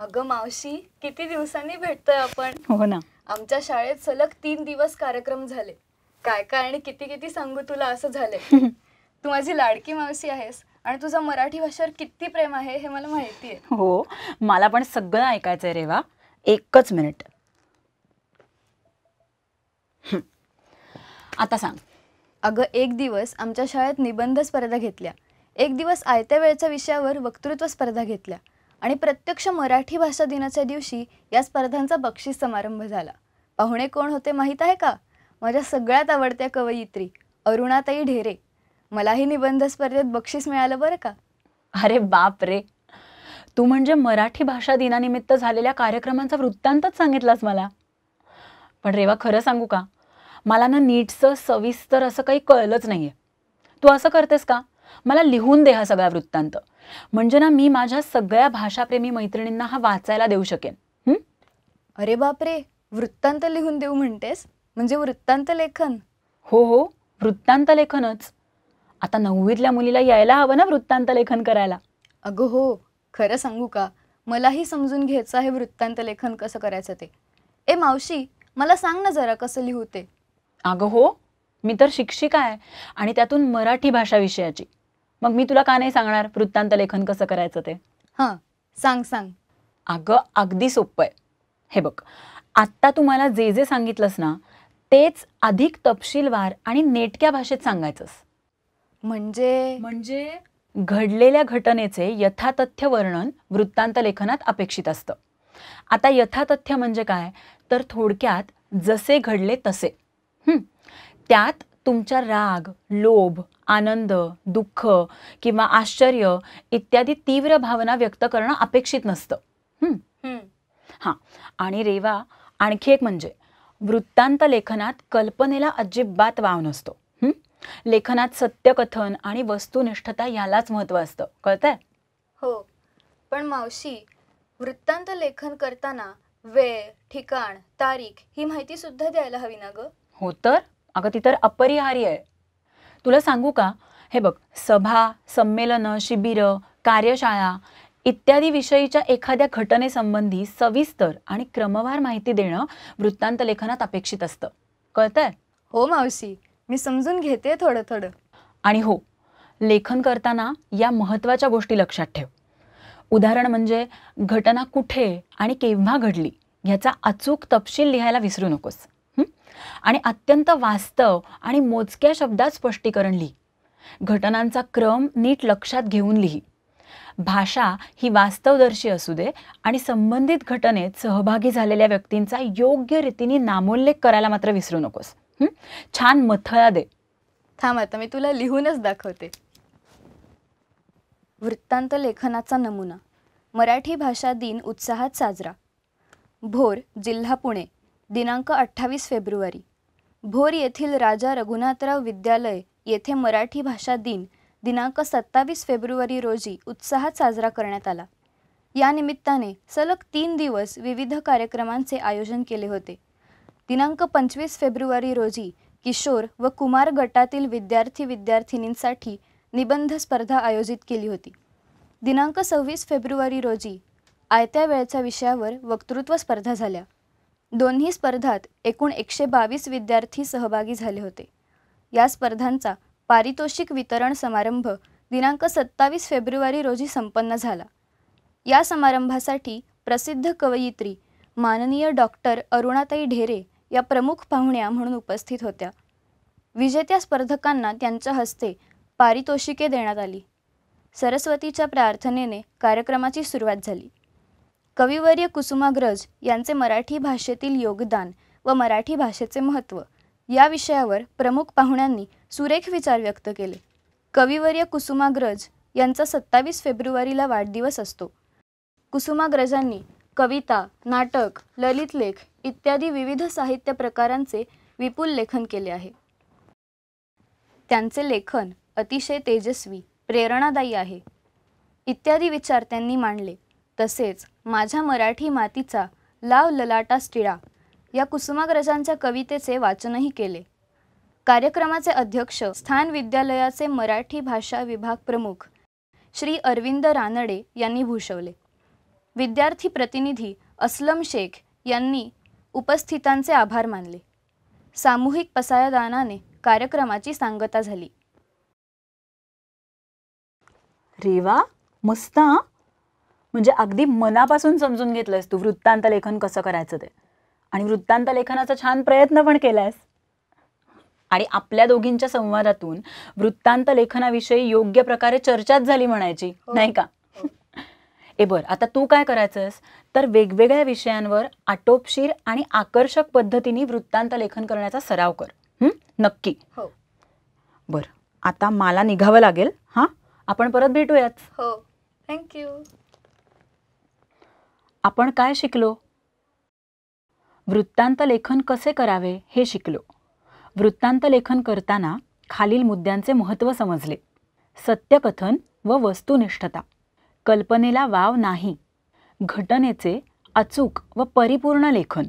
अगं मावशी किती दिवसांनी भेटतोय आपण हो ना आमच्या शाळेत सलग तीन दिवस कार्यक्रम झाले काय काय आणि किती किती सांगू तुला असं झालंय तू माझी लाडकी मावशी आहेस आणि तुझा मराठी भाषेवर किती प्रेम आहे हे मला माहिती आहे हो मला पण सगळं ऐकायचंय रेवा एकच मिनिट आता सांग अगं एक दिवस आमच्या शाळेत निबंध स्पर्धा घेतल्या एक दिवस आयत्या वेळच्या विषयावर वक्तृत्व स्पर्धा घेतल्या आणि प्रत्यक्ष मराठी भाषा दिनाच्या दिवशी या स्पर्धांचा बक्षीस समारंभ झाला पाहुणे कोण होते माहीत आहे का माझ्या सगळ्यात आवडत्या कवयित्री अरुणाताई ढेरे मलाही निबंध स्पर्धेत बक्षीस मिळालं बरं का अरे बाप रे तू म्हणजे मराठी भाषा दिनानिमित्त झालेल्या कार्यक्रमांचा वृत्तांतच सांगितलास मला पण रेवा खरं सांगू का मला ना नीटचं सविस्तर असं काही कळलंच नाही आहे तू असं करतेस का मला लिहून दे हा सगळा वृत्तांत म्हणजे ना मी माझ्या सगळ्या भाषाप्रेमी मैत्रिणींना हा वाचायला देऊ शकेन अरे बापरे वृत्तांत लिहून देऊ म्हणतेस म्हणजे वृत्तांत लेखन हो हो वृत्तांत लेखनच आता नववीतल्या मुलीला यायला हवं ना वृत्तांत लेखन करायला अगं हो खरं सांगू का मलाही समजून घ्यायचं आहे वृत्तांत लेखन कसं करायचं ते ए मावशी मला सांग ना जरा कसं लिहू ते अगं हो मी तर शिक्षिका आहे आणि त्यातून मराठी भाषा विषयाची मग मी तुला का नाही सांगणार वृत्तांत लेखन कसं करायचं ते हां सांग सांग अगं अगदी सोपं आहे हे बघ आत्ता तुम्हाला जे जे सांगितलंस ना तेच अधिक तपशीलवार आणि नेटक्या भाषेत सांगायचंस म्हणजे म्हणजे घडलेल्या घटनेचे यथातथ्य वर्णन वृत्तांत लेखनात अपेक्षित असतं आता यथातथ्य म्हणजे काय तर थोडक्यात जसे घडले तसे त्यात तुमचा राग लोभ आनंद दुःख किंवा आश्चर्य इत्यादी तीव्र भावना व्यक्त करणं अपेक्षित नसतं हां आणि रेवा आणखी एक म्हणजे वृत्तांत लेखनात कल्पनेला अजिबात वाव नसतो लेखनात सत्यकथन आणि वस्तुनिष्ठता यालाच महत्व असतं कळतंय हो पण मावशी वृत्तांत लेखन करताना वेळ ठिकाण तारीख ही माहिती सुद्धा द्यायला हवी ना ग हो तर अगं ती तर अपरिहार्य आहे तुला सांगू का हे बघ सभा संमेलनं शिबिरं कार्यशाळा इत्यादी विषयीच्या एखाद्या घटनेसंबंधी सविस्तर आणि क्रमवार माहिती देणं वृत्तांत लेखनात अपेक्षित असतं कळतंय हो मावशी मी समजून घेते थोडं थोडं आणि हो लेखन करताना या महत्त्वाच्या गोष्टी लक्षात ठेव उदाहरण म्हणजे घटना कुठे आणि केव्हा घडली ह्याचा अचूक तपशील लिहायला विसरू नकोस आणि अत्यंत वास्तव आणि मोजक्या शब्दात स्पष्टीकरण लिही घटनांचा क्रम नीट लक्षात घेऊन लिही भाषा ही वास्तवदर्शी असू दे आणि संबंधित घटनेत सहभागी झालेल्या व्यक्तींचा योग्य रीतीने नामोल्लेख करायला मात्र विसरू नकोस छान मथळा दे थांब आता मी तुला लिहूनच दाखवते वृत्तांत लेखनाचा नमुना मराठी भाषा दिन उत्साहात साजरा भोर जिल्हा पुणे दिनांक अठ्ठावीस फेब्रुवारी भोर येथील राजा रघुनाथराव विद्यालय येथे मराठी भाषा दिन दिनांक सत्तावीस फेब्रुवारी रोजी उत्साहात साजरा करण्यात आला या निमित्ताने सलग तीन दिवस विविध कार्यक्रमांचे आयोजन केले होते दिनांक पंचवीस फेब्रुवारी रोजी किशोर व कुमार गटातील विद्यार्थी विद्यार्थिनींसाठी निबंध स्पर्धा आयोजित केली होती दिनांक सव्वीस फेब्रुवारी रोजी आयत्या वेळच्या विषयावर वक्तृत्व स्पर्धा झाल्या दोन्ही स्पर्धात एकूण एकशे बावीस विद्यार्थी सहभागी झाले होते या स्पर्धांचा पारितोषिक वितरण समारंभ दिनांक सत्तावीस फेब्रुवारी रोजी संपन्न झाला या समारंभासाठी प्रसिद्ध कवयित्री माननीय डॉक्टर अरुणाताई ढेरे या प्रमुख पाहुण्या म्हणून उपस्थित होत्या विजेत्या स्पर्धकांना त्यांच्या हस्ते पारितोषिके देण्यात आली सरस्वतीच्या प्रार्थनेने कार्यक्रमाची सुरुवात झाली कविवर्य कुसुमाग्रज यांचे मराठी भाषेतील योगदान व मराठी भाषेचे महत्त्व या विषयावर प्रमुख पाहुण्यांनी सुरेख विचार व्यक्त केले कविवर्य कुसुमाग्रज यांचा सत्तावीस फेब्रुवारीला वाढदिवस असतो कुसुमाग्रजांनी कविता नाटक ललितलेख इत्यादी विविध साहित्य प्रकारांचे विपुल लेखन केले आहे त्यांचे लेखन अतिशय तेजस्वी प्रेरणादायी आहे इत्यादी विचार त्यांनी मांडले तसेच माझ्या मराठी मातीचा लाव ललाटा स्टिळा या कुसुमाग्रजांच्या कवितेचे वाचनही केले कार्यक्रमाचे अध्यक्ष स्थान विद्यालयाचे मराठी भाषा विभाग प्रमुख श्री अरविंद रानडे यांनी भूषवले विद्यार्थी प्रतिनिधी अस्लम शेख यांनी उपस्थितांचे आभार मानले सामूहिक पसायदानाने कार्यक्रमाची सांगता झाली रेवा मस्ता म्हणजे अगदी मनापासून समजून घेतलंयस तू वृत्तांत लेखन कसं करायचं ते आणि वृत्तांत लेखनाचा छान प्रयत्न पण केलायस आणि आपल्या दोघींच्या संवादातून वृत्तांत लेखनाविषयी योग्य प्रकारे चर्चाच झाली म्हणायची हो. नाही का हो. ए बर आता तू काय करायचंस तर वेगवेगळ्या विषयांवर आटोपशीर आणि आकर्षक पद्धतीने वृत्तांत लेखन करण्याचा सराव कर नक्की हो बर आता मला निघावं लागेल हां आपण परत भेटूयात हो थँक्यू आपण काय शिकलो वृत्तांत लेखन कसे करावे हे शिकलो वृत्तांत लेखन करताना खालील मुद्द्यांचे महत्त्व समजले सत्यकथन व वस्तुनिष्ठता कल्पनेला वाव नाही घटनेचे अचूक व परिपूर्ण लेखन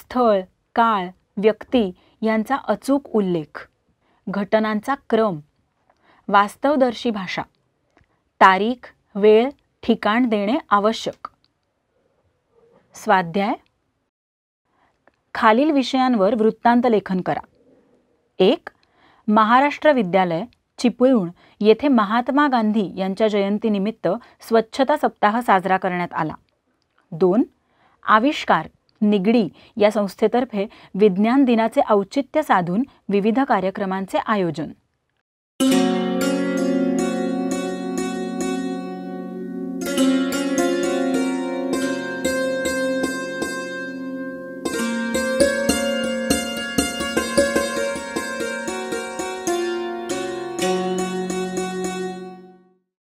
स्थळ काळ व्यक्ती यांचा अचूक उल्लेख घटनांचा क्रम वास्तवदर्शी भाषा तारीख वेळ ठिकाण देणे आवश्यक स्वाध्याय खालील विषयांवर वृत्तांत लेखन करा एक महाराष्ट्र विद्यालय चिपळूण येथे महात्मा गांधी यांच्या जयंतीनिमित्त स्वच्छता सप्ताह साजरा करण्यात आला दोन आविष्कार निगडी या संस्थेतर्फे विज्ञान दिनाचे औचित्य साधून विविध कार्यक्रमांचे आयोजन